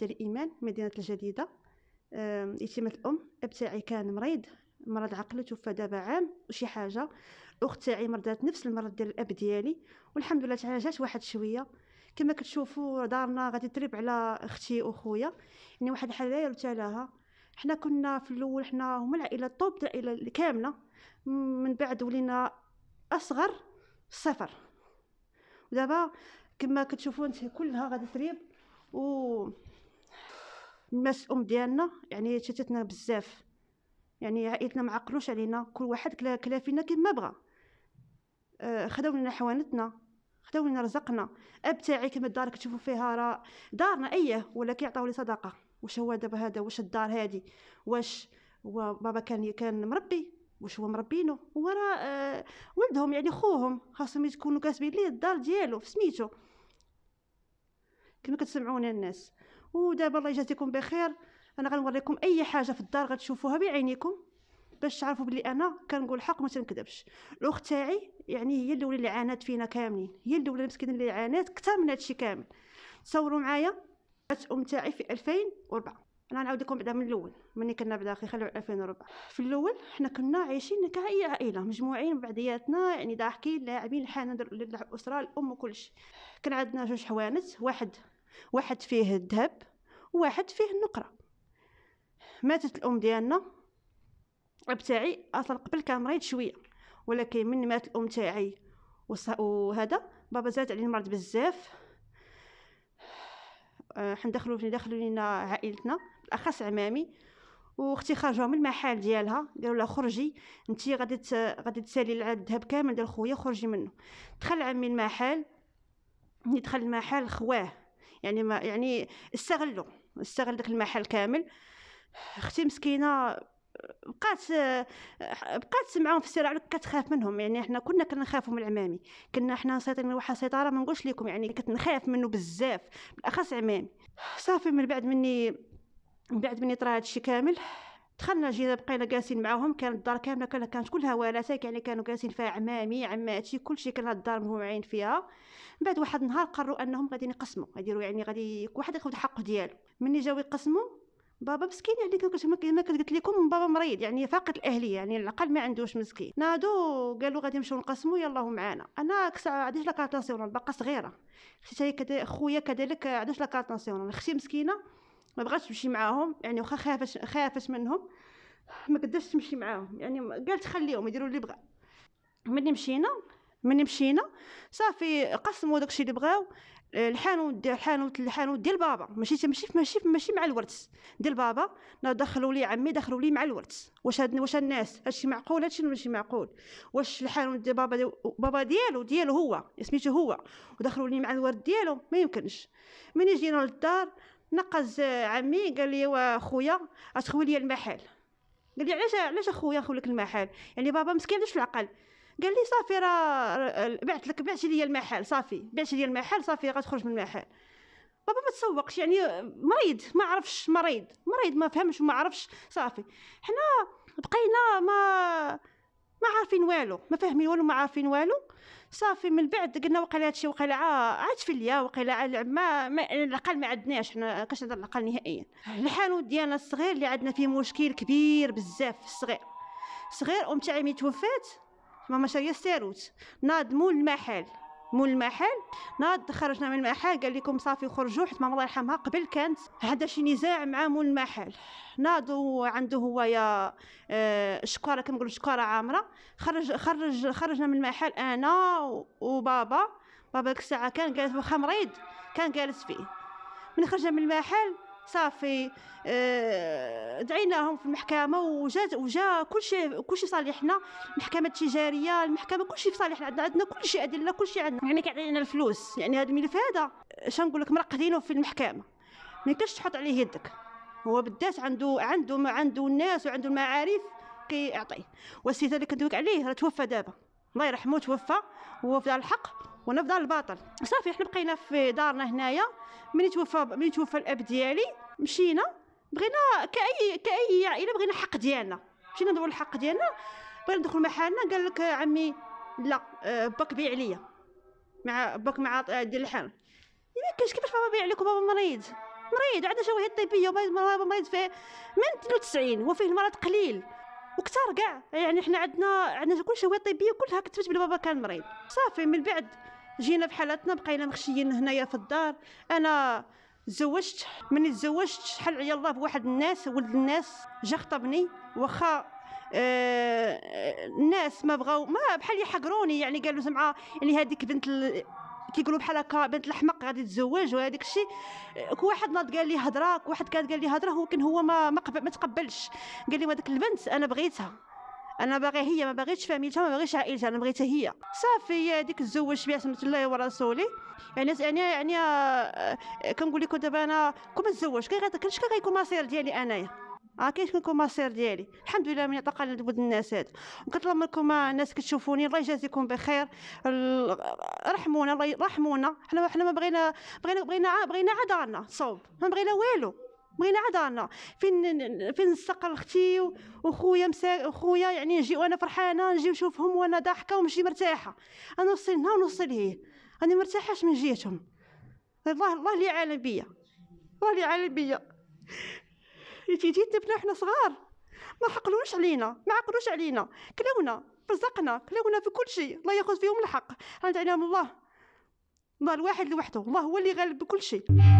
ديال الايمان مدينة الجديدة يتيمة الأم أب تاعي كان مريض مرض عقلي توفى دابا عام وشي حاجة أخت تاعي مرضات نفس المرض ديال الأب ديالي والحمد لله تعالجات واحد شوية كما كتشوفوا دارنا غادي تريب على اختي وخويا يعني واحد الحاله لا لها حنا كنا في الاول حنا هما العائله الطوب تاع العائله كامله من بعد ولينا اصغر صفر ودابا كما كتشوفوا انت كلها غادي تريب و الناس الام ديالنا يعني شتتنا بزاف يعني عائلتنا ما عقلوش علينا كل واحد كلا كلا فينا كيما بغى آه، خداو لنا حوانتنا خداو لنا رزقنا اب تاعي كما الدار كتشوفوا فيها راه دارنا ايه ولا كيعطيو لي صدقه واش هو دابا هذا واش الدار هذه واش هو بابا كان كان مربي واش هو مربينو هو راه آه، ولدهم يعني خوهم خاصهم يكونوا كاسبين ليه الدار ديالو في سميتو كما كتسمعونا الناس ودابا الله يجازيكم بخير انا غنوريكم اي حاجه في الدار غتشوفوها بعينيكم باش تعرفوا بلي انا كنقول الحق وما تنكذبش الاخت تاعي يعني هي الاولى اللي عانات فينا كاملين هي الاولى المسكينه اللي عانات اكثر من هادشي كامل تصوروا معايا بات ام تاعي في 2004 انا نعاود لكم بعدا من الاول ملي كنا بعدا خلعوا 2004 في الاول حنا كنا عايشين كاي عائله مجموعين بعضياتنا يعني ضاحكين لاعبين الحنان للاسره الام وكلشي كان عندنا جوج حوانت واحد واحد فيه الذهب واحد فيه النقرة ماتت الأم ديالنا بتاعي أصلا قبل كان مريض شوية ولكن من مات الأم تاعي وهذا بابا زاد عليه المرض بزاف آه، حندخلو دخلوا لينا عائلتنا بالاخص عمامي واختي خرجوها من المحل ديالها قالوا لها خرجي انت غادي غادي تسالي الذهب كامل ديال خويا خرجي منه دخل عمي المحل ملي دخل المحل خواه يعني ما يعني استغلوا استغل داك المحل كامل اختي مسكينه بقات بقات معاهم في الصراع كتخاف منهم يعني حنا كنا كنخافوا من عمامي كنا حنا سيطرين واحد السيطره ما نقولش لكم يعني نخاف منه بزاف بالاخص عمامي صافي من بعد مني من بعد مني طرا هادشي كامل دخلنا جينا بقينا جالسين معاهم كانت الدار كامله كانت كلها ولاتك يعني كانوا جالسين فيها عمامي عماتي كلشي كان الدار مجموعين فيها من بعد واحد النهار قرروا انهم غادي يقسموا يديروا يعني غادي واحد ياخذ حقه ديالو مني جاو يقسموا بابا مسكين يعني كما كنت قلت لكم بابا مريض يعني فاقد الاهليه يعني العقل ما عندوش مسكين نادو قالوا غادي نمشيو نقسموا هو معانا انا كسا عنديش لا كارت ناسيونال باقا صغيره اختي خويا كذلك عندوش لا كارت ناسيونال اختي مسكينه ما بغاتش تمشي معاهم يعني واخا خافت خافت منهم ما قدرتش تمشي معاهم يعني قالت خليهم يديروا اللي بغاو ملي مشينا ملي مشينا صافي قسموا داكشي اللي بغاو الحانوت الحانوت الحانوت ديال بابا ماشي ماشي ماشي ماشي مع الورد ديال بابا دخلوا لي عمي دخلوا لي مع الورد واش هاد واش الناس هادشي معقول هادشي ماشي معقول واش الحانوت ديال بابا دي بابا ديالو ديالو هو سميتو هو ودخلوا لي مع الورد ديالو ما يمكنش ملي جينا للدار نقز عمي قال لي واخويا اتخوي لي المحل قال لي علاش علاش اخويا لك المحل يعني بابا مسكين علاش العقل قال لي صافي راه بعت لك بعت لي المحل صافي بعت لي المحل صافي غتخرج من المحل بابا ما تسوقش يعني مريض ما عرفش مريض مريض ما فهمش وما عرفش صافي حنا بقينا ما ما عارفين والو ما فاهمين والو ما عارفين والو صافي من بعد قلنا وقيلا هادشي وقال عاد في ليا وقال على ما, ما العقل ما عندناش حنا كاش نهضر العقل نهائيا أيوة. الحانوت ديالنا الصغير اللي عندنا فيه مشكل كبير بزاف الصغير صغير ام تاعي توفات ماما شاريه الساروت ناض المحل مول المحل ناض خرجنا من المحل قال لكم صافي خرجوا حيت ماما الله يرحمها قبل كانت هذا شي نزاع مع مول المحل ناض وعنده هويا يا آه، شكاره كنقولوا شكاره عامره خرج خرج خرجنا من المحل انا وبابا بابا ديك الساعه كان جالس واخا مريض كان جالس فيه من خرجنا من المحل صافي آه، دعيناهم في المحكمه وجا وجا كل شيء كل شيء صالحنا المحكمه التجاريه المحكمه كل شيء في صالحنا عندنا عندنا كل شيء ادله كل شيء عندنا يعني كيعطينا الفلوس يعني هذا الملف هذا نقول لك مرقدينه في المحكمه ما يمكنش تحط عليه يدك هو بالذات عنده عنده عنده الناس وعنده المعارف كيعطيه والسيده اللي كندويك عليه راه توفى دابا الله يرحمه توفى هو في دار الحق وانا في دار الباطل صافي حنا بقينا في دارنا هنايا ملي توفى ملي توفى الاب ديالي مشينا بغينا كاي كاي عائله بغينا الحق ديالنا مشينا ندور الحق ديالنا بغينا ندخل محلنا قال لك عمي لا آه، باك بيع عليا مع باك مع آه، ديال الحال ما كاينش كيفاش بابا بيع عليك وبابا مريض مريض عنده شواهد طبيه بابا مريض فيه من 92 وفيه المرض قليل وكثر كاع يعني حنا عندنا عندنا كل شواهد طبيه كلها كتبت بلي بابا كان مريض صافي من بعد جينا في حالتنا بقينا مخشيين هنايا في الدار انا تزوجت من تزوجت شحال عيا الله بواحد الناس ولد الناس جا خطبني واخا آه الناس ما بغاو ما بحال يحقروني يعني قالوا زعما يعني هذيك بنت ال... كيقولوا بحال هكا بنت الحمق غادي تزوج وهذاك الشيء واحد ناض قال لي هضره واحد كان قال لي هضره ولكن هو ما ما, ما تقبلش قال لي هذيك البنت انا بغيتها انا باغي هي ما باغيتش فاميلتها ما باغيش عائلتها انا بغيتها هي صافي هذيك تزوجت بها سنه الله ورسوله يعني يعني يعني كنقول لكم دابا انا كون ما تزوجش كنش كيكون مصير ديالي انايا آه، كي كيكون مصير ديالي الحمد لله من طاقه لود الناس هاد وكنطلب منكم آه، الناس كتشوفوني الله يجازيكم بخير رحمونا الله يرحمونا حنا حنا ما بغينا بغينا بغينا بغينا عدانا صوب ما بغينا والو بغينا عدانا فين فين نستقر اختي وخويا مسا خويا يعني نجي وانا فرحانه نجي نشوفهم وانا ضاحكه ونجي مرتاحه انا نوصل هنا ونوصل ليه انا مرتاحاش من جهتهم الله الله لي عالم بيا الله لي عالم بيا جيتنا تبنا حنا صغار ما حقلوش علينا ما عقلوش علينا كلاونا رزقنا كلاونا في كل شيء الله ياخذ فيهم الحق رجعنا من الله الله الواحد لوحده الله هو اللي غالب بكل شيء